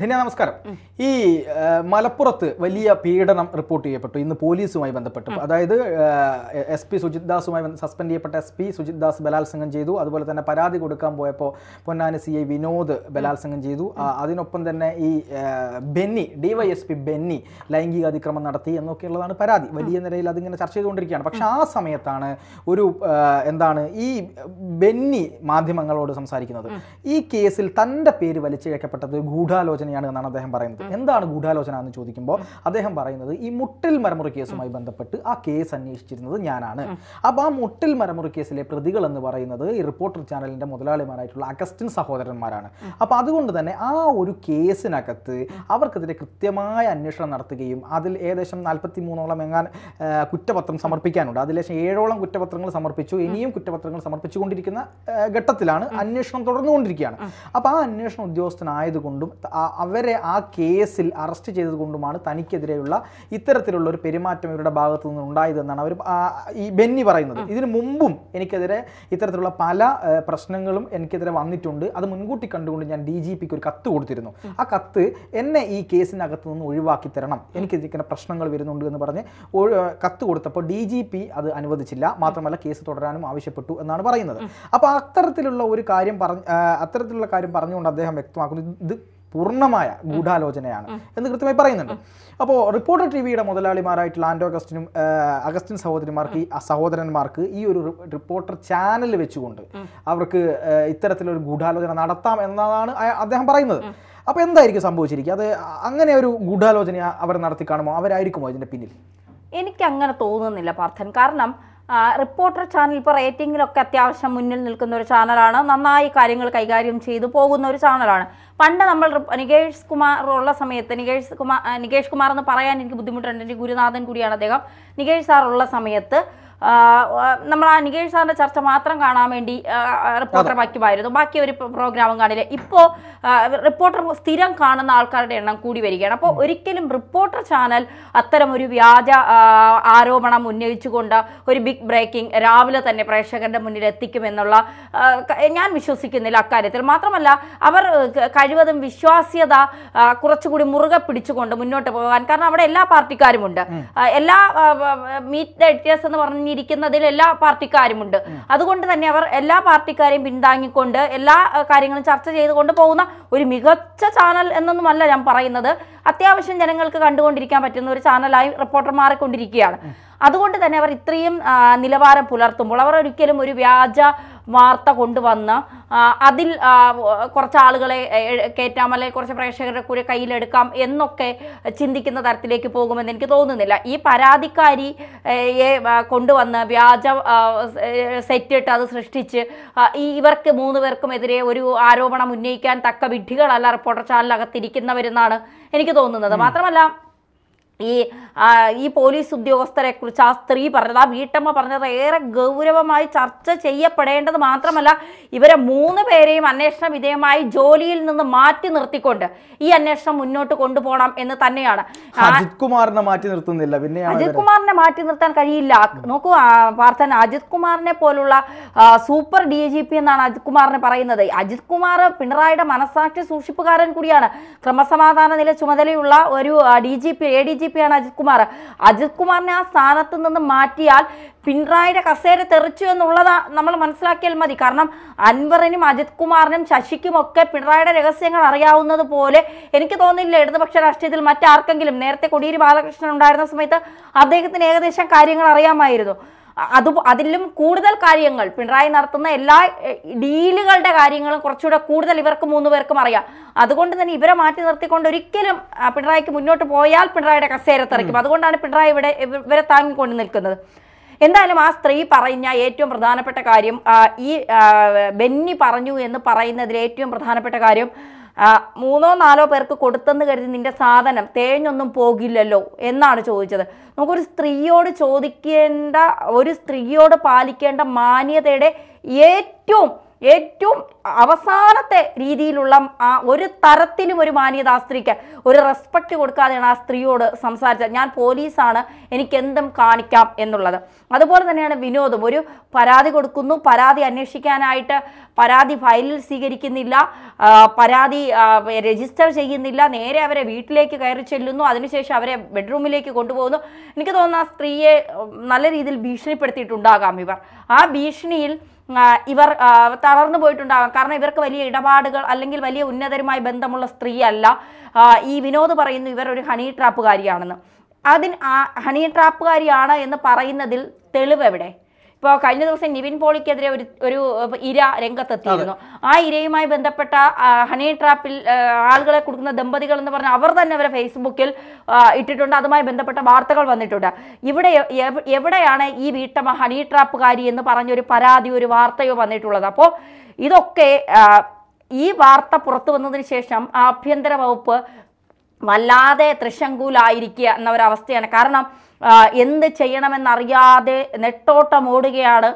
ധന്യ നമസ്കാരം ഈ മലപ്പുറത്ത് വലിയ പീഡനം റിപ്പോർട്ട് ചെയ്യപ്പെട്ടു ഇന്ന് പോലീസുമായി ബന്ധപ്പെട്ടു അതായത് എസ് പി സുജിത് ദാസുമായി സസ്പെൻഡ് ചെയ്യപ്പെട്ട എസ് പി സുജിത് ദാസ് ബലാത്സംഗം ചെയ്തു അതുപോലെ തന്നെ പരാതി കൊടുക്കാൻ പോയപ്പോൾ പൊന്നാനി സി ഐ വിനോദ് ബലാത്സംഗം ചെയ്തു അതിനൊപ്പം തന്നെ ഈ ബെന്നി ഡിവൈഎസ്പി ബെന്നി ലൈംഗിക അതിക്രമം നടത്തി എന്നൊക്കെയുള്ളതാണ് പരാതി വലിയ നിലയിൽ അതിങ്ങനെ ചർച്ച ചെയ്തുകൊണ്ടിരിക്കുകയാണ് പക്ഷെ ആ സമയത്താണ് ഒരു എന്താണ് ഈ ബെന്നി മാധ്യമങ്ങളോട് സംസാരിക്കുന്നത് ഈ കേസിൽ തൻ്റെ പേര് വലിച്ചിഴക്കപ്പെട്ടത് ഗൂഢാലോചന തന്നെയാണ് എന്നാണ് അദ്ദേഹം പറയുന്നത് എന്താണ് ഗൂഢാലോചന എന്ന് ചോദിക്കുമ്പോൾ അദ്ദേഹം പറയുന്നത് ഈ മുട്ടിൽ മരമുറി കേസുമായി ബന്ധപ്പെട്ട് ആ കേസ് അന്വേഷിച്ചിരുന്നത് ഞാനാണ് അപ്പോൾ ആ മുട്ടിൽ മരമുറി കേസിലെ പ്രതികൾ എന്ന് പറയുന്നത് ഈ റിപ്പോർട്ടർ ചാനലിന്റെ മുതലാളിമാരായിട്ടുള്ള അഗസ്റ്റിൻ സഹോദരന്മാരാണ് അപ്പോൾ അതുകൊണ്ട് തന്നെ ആ ഒരു കേസിനകത്ത് അവർക്കെതിരെ കൃത്യമായ അന്വേഷണം നടത്തുകയും അതിൽ ഏകദേശം നാൽപ്പത്തി മൂന്നോളം എങ്ങാൻ കുറ്റപത്രം സമർപ്പിക്കാനുണ്ട് അതിലേശം ഏഴോളം കുറ്റപത്രങ്ങൾ സമർപ്പിച്ചു ഇനിയും കുറ്റപത്രങ്ങൾ സമർപ്പിച്ചുകൊണ്ടിരിക്കുന്ന ഘട്ടത്തിലാണ് അന്വേഷണം തുടർന്നുകൊണ്ടിരിക്കുകയാണ് അപ്പോൾ ആ അന്വേഷണ ഉദ്യോഗസ്ഥനായതുകൊണ്ടും ആ അവരെ ആ കേസിൽ അറസ്റ്റ് ചെയ്തതുകൊണ്ടുമാണ് തനിക്കെതിരെയുള്ള ഇത്തരത്തിലുള്ള ഒരു പെരുമാറ്റം ഇവരുടെ ഭാഗത്തു നിന്ന് ഉണ്ടായതെന്നാണ് അവർ ഈ ബെന്നി പറയുന്നത് ഇതിനു മുമ്പും എനിക്കെതിരെ ഇത്തരത്തിലുള്ള പല പ്രശ്നങ്ങളും എനിക്കെതിരെ വന്നിട്ടുണ്ട് അത് മുൻകൂട്ടി കണ്ടുകൊണ്ട് ഞാൻ ഡി ജി പിക്ക് ഒരു കത്ത് കൊടുത്തിരുന്നു ആ കത്ത് എന്നെ ഈ കേസിനകത്ത് നിന്ന് ഒഴിവാക്കി തരണം എനിക്കിതിരിക്കുന്ന പ്രശ്നങ്ങൾ വരുന്നുണ്ട് എന്ന് പറഞ്ഞ് കത്ത് കൊടുത്തപ്പോൾ ഡി ജി പി അത് അനുവദിച്ചില്ല മാത്രമല്ല കേസ് തുടരാനും ആവശ്യപ്പെട്ടു എന്നാണ് പറയുന്നത് അപ്പോൾ അത്തരത്തിലുള്ള ഒരു കാര്യം പറഞ്ഞ് അത്തരത്തിലുള്ള കാര്യം പറഞ്ഞുകൊണ്ട് അദ്ദേഹം വ്യക്തമാക്കുന്നു ഇത് പൂർണ്ണമായ ഗൂഢാലോചനയാണ് എന്ന് കൃത്യമായി പറയുന്നുണ്ട് അപ്പോൾ റിപ്പോർട്ടർ ടി വിയുടെ മുതലാളിമാരായിട്ടുള്ള ആൻഡോ അഗസ്റ്റിനും അഗസ്റ്റിൻ സഹോദരിമാർക്ക് ഈ സഹോദരന്മാർക്ക് ഈ ഒരു റിപ്പോർട്ടർ ചാനൽ വെച്ചുകൊണ്ട് അവർക്ക് ഇത്തരത്തിലൊരു ഗൂഢാലോചന നടത്താം എന്നതാണ് അദ്ദേഹം പറയുന്നത് അപ്പോൾ എന്തായിരിക്കും സംഭവിച്ചിരിക്കുക അത് അങ്ങനെ ഒരു ഗൂഢാലോചന അവർ നടത്തി കാണുമോ അവരായിരിക്കുമോ അതിൻ്റെ പിന്നിൽ എനിക്ക് അങ്ങനെ തോന്നുന്നില്ല പാർത്ഥൻ കാരണം റിപ്പോർട്ടർ ചാനൽ ഇപ്പോൾ റേറ്റിങ്ങിലൊക്കെ അത്യാവശ്യം മുന്നിൽ നിൽക്കുന്ന ഒരു ചാനലാണ് നന്നായി കാര്യങ്ങൾ കൈകാര്യം ചെയ്തു പോകുന്ന ഒരു ചാനലാണ് പണ്ട് നമ്മൾ നികേഷ് കുമാർ ഉള്ള സമയത്ത് നികേഷ് കുമാർ നികേഷ് കുമാർ എന്ന് പറയാൻ എനിക്ക് ബുദ്ധിമുട്ടുണ്ട് എൻ്റെ ഗുരുനാഥൻ കൂടിയാണ് അദ്ദേഹം നികേഷ് സാർ ഉള്ള സമയത്ത് നമ്മൾ അനികേഷ് സാറിന്റെ ചർച്ച മാത്രം കാണാൻ വേണ്ടി റിപ്പോർട്ടർ വയ്ക്കുമായിരുന്നു ബാക്കി ഒരു പ്രോഗ്രാമും കാണില്ല ഇപ്പോൾ റിപ്പോർട്ടർ സ്ഥിരം കാണുന്ന ആൾക്കാരുടെ എണ്ണം കൂടി വരികയാണ് അപ്പോൾ ഒരിക്കലും റിപ്പോർട്ടർ ചാനൽ അത്തരം ഒരു വ്യാജ ആരോപണം ഉന്നയിച്ചുകൊണ്ട് ഒരു ബിഗ് ബ്രേക്കിംഗ് രാവിലെ തന്നെ പ്രേക്ഷകരുടെ മുന്നിൽ എത്തിക്കുമെന്നുള്ള ഞാൻ വിശ്വസിക്കുന്നില്ല അക്കാര്യത്തിൽ മാത്രമല്ല അവർ കഴിവതും വിശ്വാസ്യത കുറച്ചുകൂടി മുറുകെ പിടിച്ചുകൊണ്ട് മുന്നോട്ട് പോകാൻ കാരണം അവിടെ എല്ലാ ഉണ്ട് എല്ലാ മീറ്റ് ദ എന്ന് പറഞ്ഞ ഒരുങ്ങിയിരിക്കുന്നതിൽ എല്ലാ പാർട്ടിക്കാരുമുണ്ട് അതുകൊണ്ട് തന്നെ അവർ എല്ലാ പാർട്ടിക്കാരെയും പിന്താങ്ങിക്കൊണ്ട് എല്ലാ കാര്യങ്ങളും ചർച്ച ചെയ്തുകൊണ്ട് പോകുന്ന ഒരു മികച്ച ചാനൽ എന്നൊന്നുമല്ല ഞാൻ പറയുന്നത് അത്യാവശ്യം ജനങ്ങൾക്ക് കണ്ടുകൊണ്ടിരിക്കാൻ പറ്റുന്ന ഒരു ചാനലായി റിപ്പോർട്ടർ മാറിക്കൊണ്ടിരിക്കുകയാണ് അതുകൊണ്ട് തന്നെ അവർ ഇത്രയും നിലവാരം പുലർത്തുമ്പോൾ അവർ ഒരിക്കലും ഒരു വ്യാജ വാർത്ത കൊണ്ടുവന്ന് അതിൽ കുറച്ച് ആളുകളെ കയറ്റാമല്ലെ കുറച്ച് പ്രേക്ഷകരുടെ കൂടെ കയ്യിലെടുക്കാം എന്നൊക്കെ ചിന്തിക്കുന്ന തരത്തിലേക്ക് പോകുമെന്ന് എനിക്ക് തോന്നുന്നില്ല ഈ യെ കൊണ്ടുവന്ന് വ്യാജ സെറ്റിട്ട് അത് സൃഷ്ടിച്ച് ഈ ഇവർക്ക് മൂന്ന് പേർക്കുമെതിരെ ഒരു ആരോപണം ഉന്നയിക്കാൻ തക്ക വിഡ്ഢികളല്ല റിപ്പോർട്ടർ ചാനലിനകത്തിരിക്കുന്നവരെന്നാണ് എനിക്ക് തോന്നുന്നത് മാത്രമല്ല ഈ ഈ പോലീസ് ഉദ്യോഗസ്ഥരെ കുറിച്ച് ആ സ്ത്രീ പറഞ്ഞത് ആ വീട്ടമ്മ പറഞ്ഞത് ഏറെ ഗൗരവമായി ചർച്ച ചെയ്യപ്പെടേണ്ടത് മാത്രമല്ല ഇവരെ മൂന്ന് പേരെയും അന്വേഷണ വിധേയമായി ജോലിയിൽ നിന്ന് മാറ്റി നിർത്തിക്കൊണ്ട് ഈ അന്വേഷണം മുന്നോട്ട് കൊണ്ടുപോകണം എന്ന് തന്നെയാണ് അജിത് കുമാറിനെ മാറ്റി നിർത്തുന്നില്ല പിന്നെ അജിത് കുമാറിനെ മാറ്റി നിർത്താൻ കഴിയില്ല നോക്കൂ പാർത്ഥൻ അജിത് കുമാറിനെ പോലുള്ള സൂപ്പർ ഡി ജി പി എന്നാണ് അജിത് കുമാറിനെ പറയുന്നത് അജിത് കുമാർ പിണറായിയുടെ മനസാക്ഷി സൂക്ഷിപ്പുകാരൻ കൂടിയാണ് ക്രമസമാധാന നില ചുമതലയുള്ള ഒരു D G P A D G ആണ് അജിത് കുമാർ അജിത് കുമാറിനെ ആ സ്ഥാനത്ത് നിന്ന് മാറ്റിയാൽ പിണറായിയുടെ കസേര തെറിച്ചു എന്നുള്ളതാ നമ്മൾ മനസ്സിലാക്കിയാൽ മതി കാരണം അൻവറിനും അജിത് കുമാറിനും ശശിക്കും ഒക്കെ പിണറായിയുടെ രഹസ്യങ്ങൾ അറിയാവുന്നത് പോലെ എനിക്ക് തോന്നുന്നില്ല ഇടതുപക്ഷ രാഷ്ട്രീയത്തിൽ മറ്റാർക്കെങ്കിലും നേരത്തെ കോടിയേരി ബാലകൃഷ്ണൻ ഉണ്ടായിരുന്ന സമയത്ത് അദ്ദേഹത്തിന് ഏകദേശം കാര്യങ്ങൾ അറിയാമായിരുന്നു അത് അതിലും കൂടുതൽ കാര്യങ്ങൾ പിണറായി നടത്തുന്ന എല്ലാ ഡീലുകളുടെ കാര്യങ്ങളും കുറച്ചുകൂടെ കൂടുതൽ ഇവർക്ക് മൂന്ന് പേർക്കും അറിയാം അതുകൊണ്ട് തന്നെ ഇവരെ മാറ്റി നിർത്തിക്കൊണ്ട് ഒരിക്കലും പിണറായിക്ക് മുന്നോട്ട് പോയാൽ പിണറായിയുടെ കസേര തെറിക്കും അതുകൊണ്ടാണ് പിണറായി ഇവിടെ ഇവരെ താങ്ങിക്കൊണ്ട് നിൽക്കുന്നത് എന്തായാലും ആ സ്ത്രീ പറഞ്ഞ ഏറ്റവും പ്രധാനപ്പെട്ട കാര്യം ഈ ബെന്നി പറഞ്ഞു എന്ന് പറയുന്നതിൽ ഏറ്റവും പ്രധാനപ്പെട്ട കാര്യം മൂന്നോ നാലോ പേർക്ക് കൊടുത്തെന്ന് കരുതി നിന്റെ സാധനം തേഞ്ഞൊന്നും പോകില്ലല്ലോ എന്നാണ് ചോദിച്ചത് നമുക്കൊരു സ്ത്രീയോട് ചോദിക്കേണ്ട ഒരു സ്ത്രീയോട് പാലിക്കേണ്ട മാന്യതയുടെ ഏറ്റവും ഏറ്റവും അവസാനത്തെ രീതിയിലുള്ള ആ ഒരു തരത്തിലും ഒരു മാന്യത ആ സ്ത്രീക്ക് ഒരു റെസ്പെക്റ്റ് കൊടുക്കാതെയാണ് ആ സ്ത്രീയോട് സംസാരിച്ചത് ഞാൻ പോലീസാണ് എനിക്ക് എന്തും കാണിക്കാം എന്നുള്ളത് അതുപോലെ തന്നെയാണ് വിനോദും ഒരു പരാതി കൊടുക്കുന്നു പരാതി അന്വേഷിക്കാനായിട്ട് പരാതി ഫയലിൽ സ്വീകരിക്കുന്നില്ല പരാതി രജിസ്റ്റർ ചെയ്യുന്നില്ല നേരെ അവരെ വീട്ടിലേക്ക് കയറി ചെല്ലുന്നു അതിനുശേഷം അവരെ ബെഡ്റൂമിലേക്ക് കൊണ്ടുപോകുന്നു എനിക്ക് തോന്നുന്നു ആ സ്ത്രീയെ നല്ല രീതിയിൽ ഭീഷണിപ്പെടുത്തിയിട്ടുണ്ടാകാം ഇവർ ആ ഭീഷണിയിൽ ഇവർ തളർന്നു പോയിട്ടുണ്ടാകാം കാരണം ഇവർക്ക് വലിയ ഇടപാടുകൾ അല്ലെങ്കിൽ വലിയ ഉന്നതരുമായി ബന്ധമുള്ള സ്ത്രീയല്ല ഈ വിനോദ് പറയുന്നു ഇവർ ഒരു ഹണി ട്രാപ്പുകാരിയാണെന്ന് അതിന് ഹണി ട്രാപ്പുകാരിയാണ് എന്ന് പറയുന്നതിൽ തെളിവ് എവിടെ ഇപ്പോൾ കഴിഞ്ഞ ദിവസം നിവിൻ പോളിക്കെതിരെ ഒരു ഒരു ഇര രംഗത്തെത്തിയിരുന്നു ആ ഇരയുമായി ബന്ധപ്പെട്ട ഹണി ട്രാപ്പിൽ ആളുകളെ കൊടുക്കുന്ന ദമ്പതികൾ എന്ന് പറഞ്ഞാൽ അവർ തന്നെ അവരെ ഫേസ്ബുക്കിൽ ഇട്ടിട്ടുണ്ട് അതുമായി ബന്ധപ്പെട്ട വാർത്തകൾ വന്നിട്ടുണ്ട് ഇവിടെ എവിടെയാണ് ഈ വീട്ടമ്മ ഹണി ട്രാപ്പുകാരി എന്ന് പറഞ്ഞൊരു പരാതിയോ ഒരു വാർത്തയോ വന്നിട്ടുള്ളത് അപ്പോൾ ഇതൊക്കെ ഈ വാർത്ത പുറത്തു വന്നതിന് ശേഷം ആഭ്യന്തര വകുപ്പ് വല്ലാതെ തൃശങ്കൂലായിരിക്കുക എന്ന ഒരവസ്ഥയാണ് കാരണം എന്ത് ചെയ്യണമെന്നറിയാതെ നെട്ടോട്ടം ഓടുകയാണ്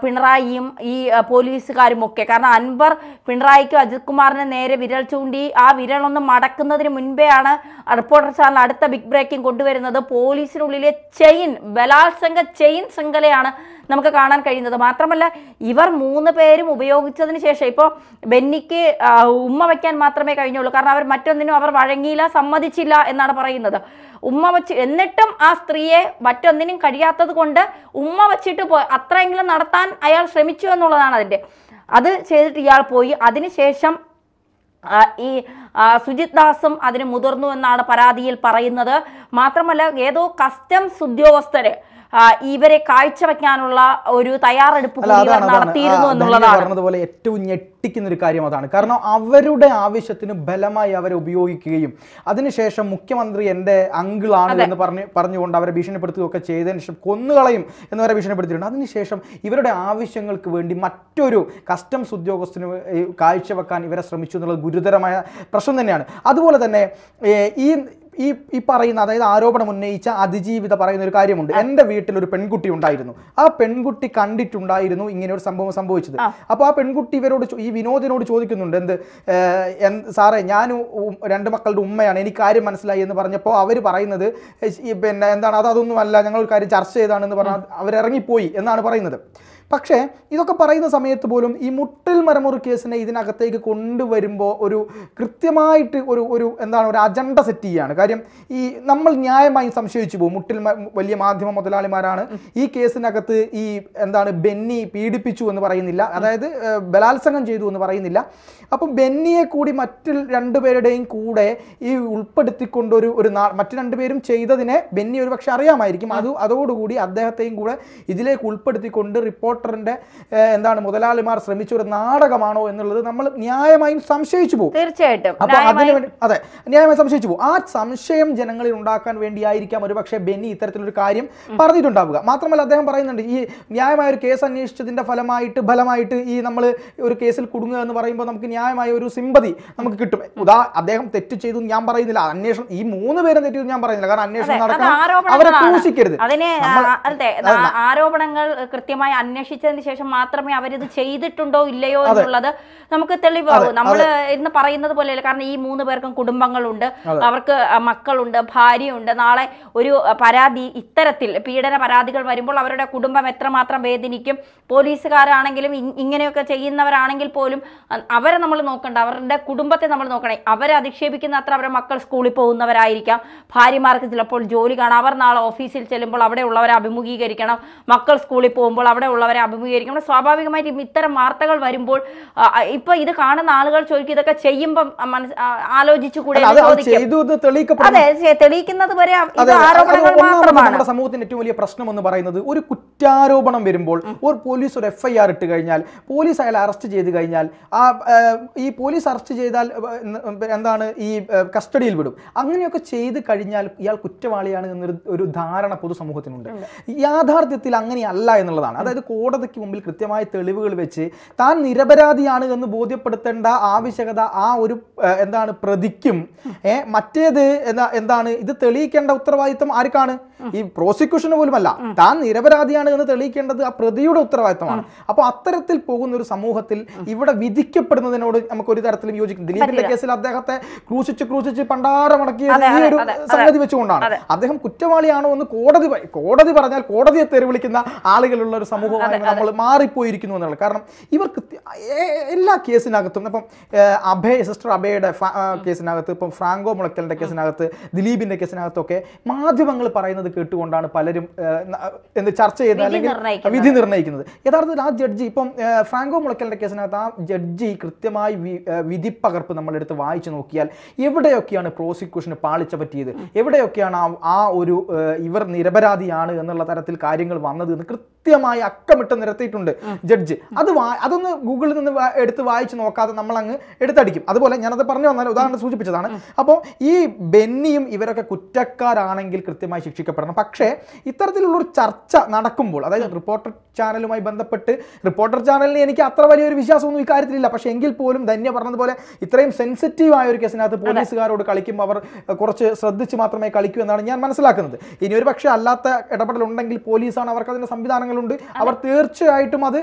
പിണറായിയും ഈ പോലീസുകാരും ഒക്കെ കാരണം അൻവർ പിണറായിക്കും അജിത് കുമാറിന് നേരെ വിരൽ ചൂണ്ടി ആ വിരലൊന്ന് മടക്കുന്നതിന് മുൻപെയാണ് റിപ്പോർട്ടർ ചാനൽ അടുത്ത ബിഗ് ബ്രേക്കിംഗ് കൊണ്ടുവരുന്നത് പോലീസിനുള്ളിലെ ചെയിൻ ബലാത്സംഗ ചെയിൻ ശൃംഖലയാണ് നമുക്ക് കാണാൻ കഴിയുന്നത് മാത്രമല്ല ഇവർ മൂന്ന് പേരും ഉപയോഗിച്ചതിന് ശേഷം ഇപ്പോൾ ബെന്നിക്ക് ഉമ്മ വയ്ക്കാൻ മാത്രമേ കഴിഞ്ഞുള്ളൂ കാരണം അവർ മറ്റൊന്നിനും അവർ വഴങ്ങിയില്ല സമ്മതിച്ചില്ല എന്നാണ് പറയുന്നത് ഉമ്മ വച്ച് എന്നിട്ടും ആ സ്ത്രീയെ മറ്റൊന്നിനും കഴിയാത്തത് കൊണ്ട് ഉമ്മ വച്ചിട്ട് പോയി അത്രയെങ്കിലും നടത്താൻ അയാൾ ശ്രമിച്ചു എന്നുള്ളതാണ് അതിൻ്റെ അത് ചെയ്തിട്ട് ഇയാൾ പോയി അതിനുശേഷം ഈ സുജിത് ദാസും അതിന് മുതിർന്നു എന്നാണ് പരാതിയിൽ പറയുന്നത് മാത്രമല്ല ഏതോ കസ്റ്റംസ് ഉദ്യോഗസ്ഥരെ ഇവരെ കാഴ്ചവെക്കാനുള്ള ഒരു തയ്യാറെടുപ്പ് നടത്തിയിരുന്നു എന്നുള്ളതാണ് പറഞ്ഞതുപോലെ ഏറ്റവും ഞെട്ടിക്കുന്ന ഒരു കാര്യം അതാണ് കാരണം അവരുടെ ആവശ്യത്തിന് ബലമായി അവരെ ഉപയോഗിക്കുകയും അതിനുശേഷം മുഖ്യമന്ത്രി എൻ്റെ അങ്കിളാണ് എന്ന് പറഞ്ഞ് പറഞ്ഞുകൊണ്ട് അവരെ ഭീഷണിപ്പെടുത്തുകയൊക്കെ ചെയ്തതിന് ശേഷം കൊന്നുകളയും എന്ന് വരെ ഭീഷണിപ്പെടുത്തിയിട്ടുണ്ട് അതിനുശേഷം ഇവരുടെ ആവശ്യങ്ങൾക്ക് വേണ്ടി മറ്റൊരു കസ്റ്റംസ് ഉദ്യോഗസ്ഥന് കാഴ്ചവെക്കാൻ ഇവരെ ശ്രമിച്ചു എന്നുള്ളത് ഗുരുതരമായ പ്രശ്നം തന്നെയാണ് അതുപോലെ തന്നെ ഈ ഈ ഈ പറയുന്ന അതായത് ആരോപണം ഉന്നയിച്ച അതിജീവിത പറയുന്ന ഒരു കാര്യമുണ്ട് എന്റെ വീട്ടിൽ ഒരു പെൺകുട്ടി ഉണ്ടായിരുന്നു ആ പെൺകുട്ടി കണ്ടിട്ടുണ്ടായിരുന്നു ഇങ്ങനെ ഒരു സംഭവം സംഭവിച്ചത് അപ്പോൾ ആ പെൺകുട്ടി ഇവരോട് ഈ വിനോദിനോട് ചോദിക്കുന്നുണ്ട് എന്ത് സാറേ ഞാൻ രണ്ട് മക്കളുടെ ഉമ്മയാണ് എനിക്ക് കാര്യം മനസ്സിലായി എന്ന് പറഞ്ഞപ്പോൾ അവർ പറയുന്നത് പിന്നെ എന്താണ് അത് അതൊന്നുമല്ല ഞങ്ങൾ കാര്യം ചർച്ച ചെയ്താണെന്ന് പറഞ്ഞാൽ അവരിറങ്ങിപ്പോയി എന്നാണ് പറയുന്നത് പക്ഷേ ഇതൊക്കെ പറയുന്ന സമയത്ത് പോലും ഈ മുട്ടിൽ മരമുറി കേസിനെ ഇതിനകത്തേക്ക് കൊണ്ടുവരുമ്പോൾ ഒരു കൃത്യമായിട്ട് ഒരു ഒരു എന്താണ് ഒരു അജണ്ട സെറ്റ് ചെയ്യുകയാണ് കാര്യം ഈ നമ്മൾ ന്യായമായി സംശയിച്ചു പോകും മുട്ടിൽ വലിയ മാധ്യമ മുതലാളിമാരാണ് ഈ കേസിനകത്ത് ഈ എന്താണ് ബെന്നി പീഡിപ്പിച്ചു എന്ന് പറയുന്നില്ല അതായത് ബലാത്സംഗം ചെയ്തു എന്ന് പറയുന്നില്ല അപ്പം ബെന്നിയെ കൂടി മറ്റു രണ്ടുപേരുടെയും കൂടെ ഈ ഉൾപ്പെടുത്തിക്കൊണ്ടൊരു ഒരു മറ്റു രണ്ടുപേരും ചെയ്തതിനെ ബെന്നി ഒരു പക്ഷെ അറിയാമായിരിക്കും അത് അതോടുകൂടി അദ്ദേഹത്തെയും കൂടെ ഇതിലേക്ക് ഉൾപ്പെടുത്തിക്കൊണ്ട് റിപ്പോർട്ട് പോട്ടറിന്റെ എന്താണ് മുതലാളിമാർ ശ്രമിച്ച ഒരു നാടകമാണോ എന്നുള്ളത് നമ്മൾ ന്യായമായും സംശയിച്ചു പോകും തീർച്ചയായിട്ടും അപ്പൊ അതിന് വേണ്ടി അതെ ന്യായമായി സംശയിച്ചു പോകും ആ സംശയം ജനങ്ങളിൽ ഉണ്ടാക്കാൻ വേണ്ടിയായിരിക്കാം ഒരുപക്ഷെ ബെന്നി ഇത്തരത്തിലൊരു കാര്യം പറഞ്ഞിട്ടുണ്ടാവുക മാത്രമല്ല അദ്ദേഹം പറയുന്നുണ്ട് ഈ ന്യായമായ ഒരു കേസ് അന്വേഷിച്ചതിന്റെ ഫലമായിട്ട് ഫലമായിട്ട് ഈ നമ്മൾ ഒരു കേസിൽ കുടുങ്ങുക എന്ന് പറയുമ്പോൾ നമുക്ക് ന്യായമായ ഒരു സിമ്പതി നമുക്ക് കിട്ടും ഉദാ അദ്ദേഹം തെറ്റ് ചെയ്തു ഞാൻ പറയുന്നില്ല അന്വേഷണം ഈ മൂന്ന് പേരും തെറ്റ് ചെയ്തു ഞാൻ പറയുന്നില്ല കാരണം അന്വേഷണം നടക്കണം അവരെ ക്രൂശിക്കരുത് അതിന് ആരോപണങ്ങൾ കൃത്യമായി അന്വേഷണം അന്വേഷിച്ചതിന് ശേഷം മാത്രമേ അവരിത് ചെയ്തിട്ടുണ്ടോ ഇല്ലയോ എന്നുള്ളത് നമുക്ക് തെളിവാകൂ നമ്മൾ ഇന്ന് പറയുന്നത് പോലെയല്ല കാരണം ഈ മൂന്ന് പേർക്കും കുടുംബങ്ങളുണ്ട് അവർക്ക് മക്കളുണ്ട് ഭാര്യയുണ്ട് നാളെ ഒരു പരാതി ഇത്തരത്തിൽ പീഡന പരാതികൾ വരുമ്പോൾ അവരുടെ കുടുംബം എത്രമാത്രം വേദനിക്കും പോലീസുകാരാണെങ്കിലും ഇങ്ങനെയൊക്കെ ചെയ്യുന്നവരാണെങ്കിൽ പോലും അവരെ നമ്മൾ നോക്കണ്ട അവരുടെ കുടുംബത്തെ നമ്മൾ നോക്കണേ അവരെ അധിക്ഷേപിക്കുന്ന അത്ര അവരുടെ മക്കൾ സ്കൂളിൽ പോകുന്നവരായിരിക്കാം ഭാര്യമാർക്ക് ചിലപ്പോൾ ജോലി കാണാം അവർ നാളെ ഓഫീസിൽ ചെല്ലുമ്പോൾ അവിടെയുള്ളവരെ അഭിമുഖീകരിക്കണം മക്കൾ സ്കൂളിൽ പോകുമ്പോൾ അവിടെ അവിടെയുള്ളവരെ അവരെ അഭിമുഖീകരിക്കും നമ്മൾ സ്വാഭാവികമായിട്ടും ഇത്തരം വാർത്തകൾ വരുമ്പോൾ ഇപ്പൊ ഇത് കാണുന്ന ആളുകൾ ചോദിക്കും ഇതൊക്കെ ചെയ്യുമ്പോൾ ആലോചിച്ചു കൂടെ അതെ തെളിയിക്കുന്നത് വരെ ഇത് ആരോപണങ്ങൾ മാത്രമാണ് സമൂഹത്തിന് ഏറ്റവും വലിയ പ്രശ്നം എന്ന് പറയുന്നത് ഒരു കുറ്റാരോപണം വരുമ്പോൾ ഒരു പോലീസ് ഒരു എഫ് ഐ ആർ ഇട്ട് കഴിഞ്ഞാൽ പോലീസ് അയാൾ അറസ്റ്റ് ചെയ്ത് കഴിഞ്ഞാൽ ആ ഈ പോലീസ് അറസ്റ്റ് ചെയ്താൽ എന്താണ് ഈ കസ്റ്റഡിയിൽ വിടും അങ്ങനെയൊക്കെ ചെയ്ത് കഴിഞ്ഞാൽ ഇയാൾ കുറ്റവാളിയാണ് എന്നൊരു ഒരു ധാരണ പൊതുസമൂഹത്തിനുണ്ട് യാഥാർത്ഥ്യത്തിൽ അങ്ങനെയല്ല എന്നുള്ളതാണ് അതായത് കോടതിക്ക് മുമ്പിൽ കൃത്യമായ തെളിവുകൾ വെച്ച് താൻ നിരപരാധിയാണ് എന്ന് ബോധ്യപ്പെടുത്തേണ്ട ആവശ്യകത ആ ഒരു എന്താണ് പ്രതിക്കും ഏ മറ്റേത് എന്താണ് ഇത് തെളിയിക്കേണ്ട ഉത്തരവാദിത്വം ആർക്കാണ് ഈ പ്രോസിക്യൂഷന് പോലുമല്ല താൻ നിരപരാധിയാണ് തെറ്റാണ് എന്ന് തെളിയിക്കേണ്ടത് ആ പ്രതിയുടെ ഉത്തരവാദിത്തമാണ് അപ്പോൾ അത്തരത്തിൽ പോകുന്ന ഒരു സമൂഹത്തിൽ ഇവിടെ വിധിക്കപ്പെടുന്നതിനോട് നമുക്ക് ഒരു തരത്തിലും യോജിക്കും ദിലീപിന്റെ കേസിൽ അദ്ദേഹത്തെ ക്രൂശിച്ച് ക്രൂശിച്ച് പണ്ടാരമടക്കിയ ഈ ഒരു സംഗതി വെച്ചുകൊണ്ടാണ് അദ്ദേഹം കുറ്റവാളിയാണോ എന്ന് കോടതി കോടതി പറഞ്ഞാൽ കോടതിയെ തെറി വിളിക്കുന്ന ആളുകളുള്ള ഒരു സമൂഹമാണ് നമ്മൾ മാറിപ്പോയിരിക്കുന്നു എന്നുള്ളത് കാരണം ഇവർക്ക് എല്ലാ കേസിനകത്തും ഇപ്പം അഭയ സിസ്റ്റർ അഭയുടെ കേസിനകത്ത് ഇപ്പം ഫ്രാങ്കോ മുളക്കലിന്റെ കേസിനകത്ത് ദിലീപിന്റെ കേസിനകത്തൊക്കെ മാധ്യമങ്ങൾ പറയുന്നത് കേട്ടുകൊണ്ടാണ് പലരും എന്ത് ചർച്ച ചെയ്ത് ചെയ്യുന്നത് അല്ലെങ്കിൽ വിധി നിർണ്ണയിക്കുന്നത് യഥാർത്ഥത്തിൽ ആ ജഡ്ജി ഇപ്പം ഫ്രാങ്കോ മുളയ്ക്കലിന്റെ കേസിനകത്ത് ആ ജഡ്ജി കൃത്യമായി വിധി പകർപ്പ് നമ്മളെടുത്ത് വായിച്ചു നോക്കിയാൽ എവിടെയൊക്കെയാണ് പ്രോസിക്യൂഷന് പാളിച്ച പറ്റിയത് എവിടെയൊക്കെയാണ് ആ ഒരു ഇവർ നിരപരാധിയാണ് എന്നുള്ള തരത്തിൽ കാര്യങ്ങൾ വന്നത് എന്ന് കൃത്യമായി അക്കമിട്ട് നിരത്തിയിട്ടുണ്ട് ജഡ്ജ് അത് അതൊന്ന് ഗൂഗിളിൽ നിന്ന് എടുത്ത് വായിച്ച് നോക്കാതെ നമ്മൾ അങ്ങ് എടുത്തടിക്കും അതുപോലെ ഞാനത് പറഞ്ഞു വന്നാൽ ഉദാഹരണം സൂചിപ്പിച്ചതാണ് അപ്പോൾ ഈ ബെന്നിയും ഇവരൊക്കെ കുറ്റക്കാരാണെങ്കിൽ കൃത്യമായി ശിക്ഷിക്കപ്പെടണം പക്ഷേ ഇത്തരത്തിലുള്ളൊരു ചർച്ച നടക്കും നോക്കുമ്പോൾ അതായത് റിപ്പോർട്ടർ ചാനലുമായി ബന്ധപ്പെട്ട് റിപ്പോർട്ടർ ചാനലിന് എനിക്ക് അത്ര വലിയൊരു വിശ്വാസമൊന്നും ഇക്കാര്യത്തിലില്ല പക്ഷേ എങ്കിൽ പോലും ധന്യ പറഞ്ഞതുപോലെ ഇത്രയും സെൻസിറ്റീവ് ആയ ഒരു കേസിനകത്ത് പോലീസുകാരോട് കളിക്കുമ്പോൾ അവർ കുറച്ച് ശ്രദ്ധിച്ച് മാത്രമേ കളിക്കൂ എന്നാണ് ഞാൻ മനസ്സിലാക്കുന്നത് ഇനി ഒരു പക്ഷേ അല്ലാത്ത ഇടപെടലുണ്ടെങ്കിൽ പോലീസാണ് അവർക്ക് അതിന്റെ സംവിധാനങ്ങളുണ്ട് അവർ തീർച്ചയായിട്ടും അത്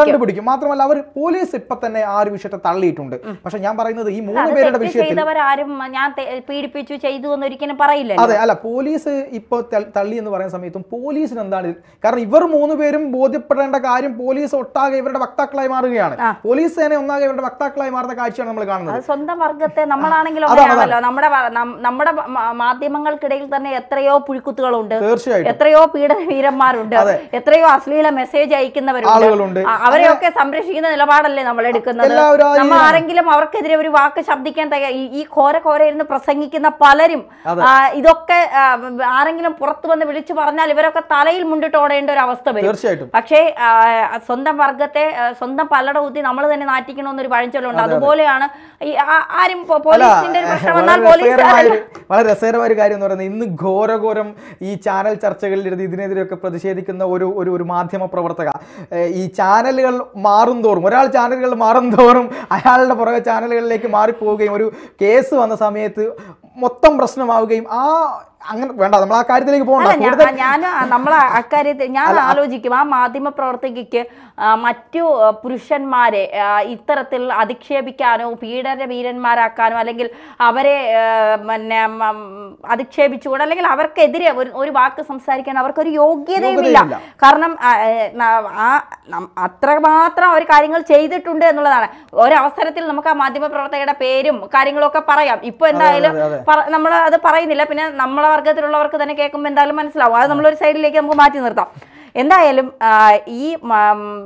കണ്ടുപിടിക്കും മാത്രമല്ല അവർ പോലീസ് ഇപ്പൊ തന്നെ ആ ഒരു വിഷയത്തെ തള്ളിയിട്ടുണ്ട് പക്ഷെ ഞാൻ പറയുന്നത് ഈ മൂന്ന് പേരുടെ വിഷയത്തിൽ ഞാൻ പീഡിപ്പിച്ചു ചെയ്തു എന്ന് ഒരിക്കലും പറയില്ല അതെ അല്ല പോലീസ് ഇപ്പോൾ തള്ളി എന്ന് പറയുന്ന സമയത്തും പോലീസിന് എന്താണ് കാരണം ഇവർ മൂന്ന് പേരും ബോധ്യപ്പെടേണ്ട കാര്യം പോലീസ് ഒട്ടാകെ ഇവരുടെ വക്താക്കളായി മാറുകയാണ് പോലീസ് സേന ഒന്നാകെ ഇവരുടെ വക്താക്കളായി മാറുന്ന കാഴ്ചയാണ് നമ്മൾ കാണുന്നത് സ്വന്തം വർഗത്തെ നമ്മളാണെങ്കിലും നമ്മുടെ നമ്മുടെ മാധ്യമങ്ങൾക്കിടയിൽ തന്നെ എത്രയോ പുഴുക്കുത്തുകളുണ്ട് തീർച്ചയായും എത്രയോ പീഡന വീരന്മാരുണ്ട് എത്രയോ അശ്ലീല മെസ്സേജ് അയക്കുന്നവരുണ്ട് അവരെയൊക്കെ സംരക്ഷിക്കുന്ന നിലപാടല്ലേ നമ്മൾ എടുക്കുന്നത് നമ്മൾ ആരെങ്കിലും അവർക്കെതിരെ ഒരു വാക്ക് ശബ്ദിക്കാൻ തയ്യാ ഈ ഘോര ഘോരയിരുന്ന് പ്രസംഗിക്കുന്ന പലരും ഇതൊക്കെ ആരെങ്കിലും പുറത്തു വന്ന് വിളിച്ചു പറഞ്ഞാൽ ഇവരൊക്കെ തലയിൽ മുണ്ടിട്ട് ഓടേണ്ട ഒരു അവസ്ഥ വരും തീർച്ചയായിട്ടും പക്ഷേ സ്വന്തം വർഗത്തെ സ്വന്തം പലട ഊത്തി നമ്മൾ തന്നെ നാറ്റിക്കണമെന്നൊരു പഴഞ്ചൊല്ലുണ്ട് അതുപോലെയാണ് ആരും പോലീസിന്റെ വന്നാൽ പോലീസ് വളരെ രസകരമായ ഒരു കാര്യം എന്ന് പറയുന്നത് ഇന്ന് ഘോരഘോരം ഈ ചാനൽ ഇരുന്ന് ഇതിനെതിരെയൊക്കെ പ്രതിഷേധിക്കുന്ന ഒരു ഒരു ഒരു മാധ്യമ പ്രവർത്തക ഈ ചാനലുകൾ മാറും തോറും ഒരാൾ ചാനലുകൾ മാറും തോറും അയാളുടെ പുറകെ ചാനലുകളിലേക്ക് മാറിപ്പോവുകയും ഒരു കേസ് വന്ന സമയത്ത് മൊത്തം പ്രശ്നമാവുകയും ആ അങ്ങനെ വേണ്ട നമ്മൾ ആ കാര്യത്തിലേക്ക് പോകണ്ട ഞാൻ നമ്മൾ അക്കാര്യത്തിൽ ഞാൻ ആലോചിക്കും ആ മാധ്യമ പ്രവർത്തകയ്ക്ക് മറ്റു പുരുഷന്മാരെ ഇത്തരത്തിൽ അധിക്ഷേപിക്കാനോ പീഡന വീരന്മാരാക്കാനോ അല്ലെങ്കിൽ അവരെ പിന്നെ അധിക്ഷേപിച്ചുകൂടെ അല്ലെങ്കിൽ അവർക്കെതിരെ ഒരു ഒരു വാക്ക് സംസാരിക്കാൻ അവർക്കൊരു യോഗ്യതയുമില്ല കാരണം ആ അത്രമാത്രം അവർ കാര്യങ്ങൾ ചെയ്തിട്ടുണ്ട് എന്നുള്ളതാണ് ഒരവസരത്തിൽ നമുക്ക് ആ മാധ്യമ പ്രവർത്തകരുടെ പേരും കാര്യങ്ങളൊക്കെ പറയാം ഇപ്പൊ എന്തായാലും നമ്മൾ അത് പറയുന്നില്ല പിന്നെ നമ്മളെ വർഗ്ഗത്തിലുള്ളവർക്ക് തന്നെ കേൾക്കുമ്പോൾ എന്തായാലും മനസ്സിലാവും അത് നമ്മളൊരു സൈഡിലേക്ക് നമുക്ക് മാറ്റി നിർത്താം എന്തായാലും ഈ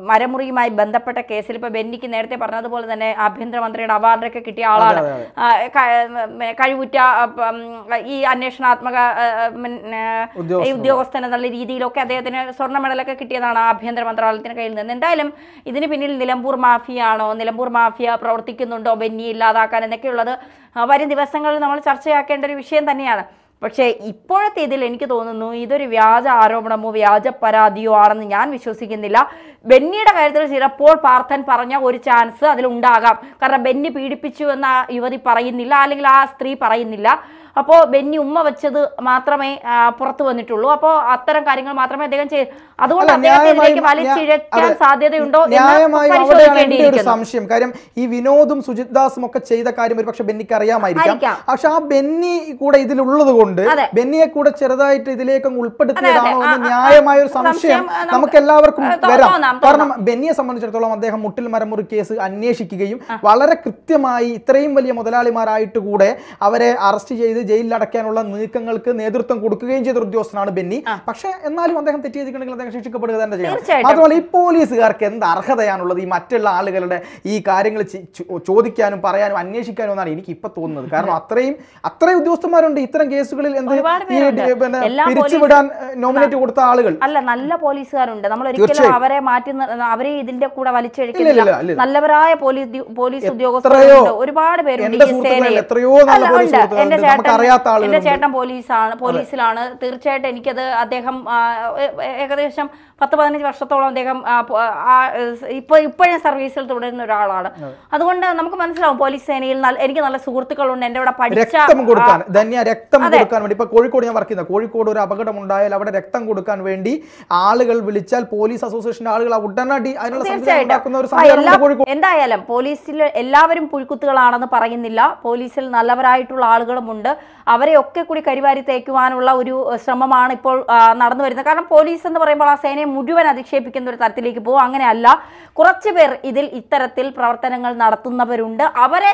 മരമുറിയുമായി ബന്ധപ്പെട്ട കേസിൽ ഇപ്പൊ ബെന്നിക്ക് നേരത്തെ പറഞ്ഞതുപോലെ തന്നെ ആഭ്യന്തരമന്ത്രിയുടെ അവാർഡൊക്കെ കിട്ടിയ ആളാണ് കഴിവുറ്റ ഈ അന്വേഷണാത്മക ഉദ്യോഗസ്ഥൻ എന്നുള്ള രീതിയിലൊക്കെ അദ്ദേഹത്തിന് സ്വർണ്ണ മെഡലൊക്കെ കിട്ടിയതാണ് ആഭ്യന്തര മന്ത്രാലയത്തിന് കയ്യിൽ നിന്ന് എന്തായാലും ഇതിന് പിന്നിൽ നിലമ്പൂർ മാഫിയാണോ നിലമ്പൂർ മാഫിയ പ്രവർത്തിക്കുന്നുണ്ടോ ബെന്നി ഇല്ലാതാക്കാൻ എന്നൊക്കെയുള്ളത് വരും ദിവസങ്ങളിൽ നമ്മൾ ചർച്ചയാക്കേണ്ട ഒരു വിഷയം തന്നെയാണ് പക്ഷേ ഇപ്പോഴത്തെ ഇതിൽ എനിക്ക് തോന്നുന്നു ഇതൊരു വ്യാജ ആരോപണമോ വ്യാജ പരാതിയോ ആണെന്ന് ഞാൻ വിശ്വസിക്കുന്നില്ല ബെന്നിയുടെ കാര്യത്തിൽ ചിലപ്പോൾ പാർത്ഥൻ പറഞ്ഞ ഒരു ചാൻസ് അതിലുണ്ടാകാം കാരണം ബെന്നി പീഡിപ്പിച്ചു എന്ന യുവതി പറയുന്നില്ല അല്ലെങ്കിൽ ആ സ്ത്രീ പറയുന്നില്ല അപ്പോൾ ബെന്നി ഉമ്മ വെച്ചത് മാത്രമേ പുറത്തു വന്നിട്ടുള്ളൂ അപ്പോൾ അത്തരം കാര്യങ്ങൾ മാത്രമേ അദ്ദേഹം ചെയ്തു അതുകൊണ്ട് അദ്ദേഹത്തിലേക്ക് വലിച്ചിഴക്കാൻ സാധ്യതയുണ്ടോ ഒരു സംശയം കാര്യം ഈ വിനോദും സുജിത് ദാസും ഒക്കെ ചെയ്ത കാര്യം ഒരു പക്ഷെ ബെന്നിക്ക് അറിയാമായിരിക്കാം പക്ഷെ ആ ബെന്നി കൂടെ ഇതിലുള്ളത് കൊണ്ട് ബെന്നിയെ കൂടെ ചെറുതായിട്ട് ഇതിലേക്ക് ഉൾപ്പെടുത്തിയതാണോ എന്ന് ന്യായമായ ഒരു സംശയം നമുക്ക് എല്ലാവർക്കും വരാം കാരണം ബെന്നിയെ സംബന്ധിച്ചിടത്തോളം അദ്ദേഹം മുട്ടിൽ മരമുറി കേസ് അന്വേഷിക്കുകയും വളരെ കൃത്യമായി ഇത്രയും വലിയ മുതലാളിമാരായിട്ട് കൂടെ അവരെ അറസ്റ്റ് ചെയ്ത് ജയിലിൽ അടയ്ക്കാനുള്ള നീക്കങ്ങൾക്ക് നേതൃത്വം കൊടുക്കുകയും ചെയ്ത ഉദ്യോഗസ്ഥനാണ് ബെന്നി പക്ഷേ എന്നാലും അദ്ദേഹം തെറ്റ് അദ്ദേഹം ശിക്ഷിക്കപ്പെടുക തന്നെ ചെയ്യും അതുപോലെ ഈ പോലീസുകാർക്ക് എന്ത് അർഹതയാണുള്ളത് ഈ മറ്റുള്ള ആളുകളുടെ ഈ കാര്യങ്ങൾ ചോദിക്കാനും പറയാനും അന്വേഷിക്കാനും എന്നാണ് എനിക്ക് ഇപ്പൊ തോന്നുന്നത് കാരണം അത്രയും അത്രയും ഉദ്യോഗസ്ഥന്മാരുണ്ട് ഇത്തരം കേസുകളിൽ എന്ത് പിരിച്ചുവിടാൻ നോമിനേറ്റ് കൊടുത്ത ആളുകൾ അല്ല നല്ല പോലീസുകാരുണ്ട് നമ്മൾ ഒരിക്കലും അവരെ മാറ്റി അവരെ ഇതിന്റെ കൂടെ വലിച്ചെഴുക്കില്ല നല്ലവരായ പോലീസ് പോലീസ് ഉദ്യോഗസ്ഥരുണ്ട് ഒരുപാട് പേരുണ്ട് എന്റെ ചേട്ടൻ അറിയാത്ത ആളുകൾ എന്റെ ചേട്ടൻ പോലീസാണ് പോലീസിലാണ് തീർച്ചയായിട്ടും എനിക്കത് അദ്ദേഹം ഏകദേശം പത്ത് പതിനഞ്ച് വർഷത്തോളം അദ്ദേഹം ഇപ്പൊ ഇപ്പോഴും സർവീസിൽ തുടരുന്ന ഒരാളാണ് അതുകൊണ്ട് നമുക്ക് മനസ്സിലാവും പോലീസ് സേനയിൽ എനിക്ക് നല്ല സുഹൃത്തുക്കളുണ്ട് എന്റെ ഇവിടെ രക്തം കൊടുക്കാൻ രക്തം കൊടുക്കാൻ വേണ്ടി ഇപ്പൊ കോഴിക്കോട് ഞാൻ വർക്ക് ചെയ്യുന്നത് കോഴിക്കോട് ഒരു അപകടം ഉണ്ടായാൽ അവിടെ രക്തം കൊടുക്കാൻ വേണ്ടി ആളുകൾ വിളിച്ചാൽ പോലീസ് അസോസിയേഷന്റെ ആളുകൾ ഉടനടി എന്തായാലും പോലീസിൽ എല്ലാവരും പുഴുക്കുത്തുകളാണെന്ന് പറയുന്നില്ല പോലീസിൽ നല്ലവരായിട്ടുള്ള ആളുകളുമുണ്ട് അവരെയൊക്കെ കൂടി കരിവാരി തേക്കുവാനുള്ള ഒരു ശ്രമമാണ് ഇപ്പോൾ നടന്നു വരുന്നത് കാരണം പോലീസ് എന്ന് പറയുമ്പോൾ ആ സേനയെ മുഴുവൻ അധിക്ഷേപിക്കുന്ന ഒരു തരത്തിലേക്ക് പോകും അങ്ങനെയല്ല കുറച്ച് പേർ ഇതിൽ ഇത്തരത്തിൽ പ്രവർത്തനങ്ങൾ നടത്തുന്നവരുണ്ട് അവരെ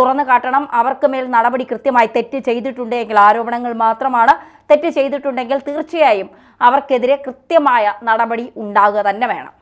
തുറന്നു കാട്ടണം അവർക്ക് മേൽ നടപടി കൃത്യമായി തെറ്റ് ചെയ്തിട്ടുണ്ടെങ്കിൽ ആരോപണങ്ങൾ മാത്രമാണ് തെറ്റ് ചെയ്തിട്ടുണ്ടെങ്കിൽ തീർച്ചയായും അവർക്കെതിരെ കൃത്യമായ നടപടി ഉണ്ടാകുക തന്നെ വേണം